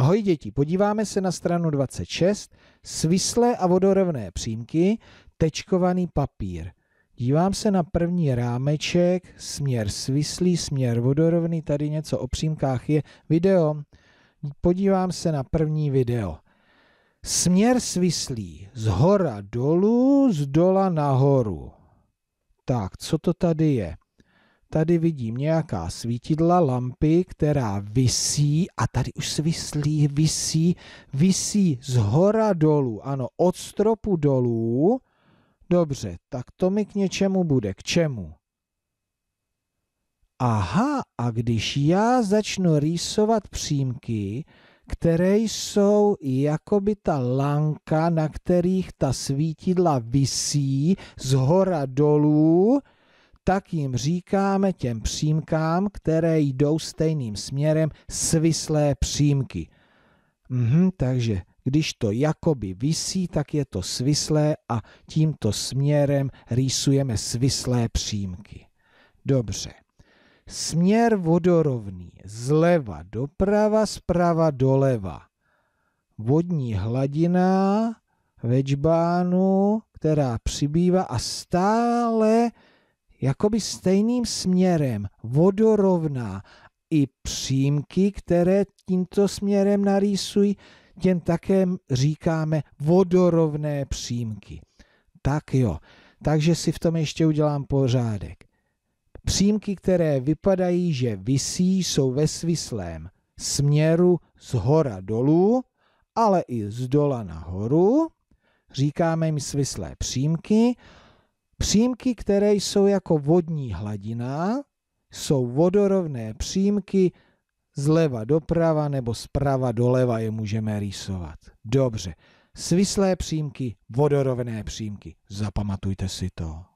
Ahoj děti, podíváme se na stranu 26, svislé a vodorovné přímky, tečkovaný papír. Dívám se na první rámeček, směr svislý, směr vodorovný, tady něco o přímkách je video. Podívám se na první video. Směr svislý, z hora dolů, z dola nahoru. Tak, co to tady je? tady vidím nějaká svítidla, lampy, která visí a tady už vyslí, visí, visí z hora dolů, ano, od stropu dolů. Dobře, tak to mi k něčemu bude, k čemu? Aha, a když já začnu rýsovat přímky, které jsou jakoby ta lanka, na kterých ta svítidla visí z hora dolů, tak jim říkáme těm přímkám, které jdou stejným směrem, svislé přímky. Mhm, takže když to jakoby visí, tak je to svislé a tímto směrem rýsujeme svislé přímky. Dobře. Směr vodorovný zleva doprava, zprava doleva. Vodní hladina večbánu, která přibývá a stále jakoby stejným směrem vodorovná i přímky, které tímto směrem narýsují, těm také říkáme vodorovné přímky. Tak jo, takže si v tom ještě udělám pořádek. Přímky, které vypadají, že visí, jsou ve svislém směru z hora dolů, ale i z dola nahoru. Říkáme jim svislé přímky Přímky, které jsou jako vodní hladina, jsou vodorovné přímky zleva doprava nebo zprava doleva je můžeme rýsovat. Dobře, svislé přímky, vodorovné přímky. Zapamatujte si to.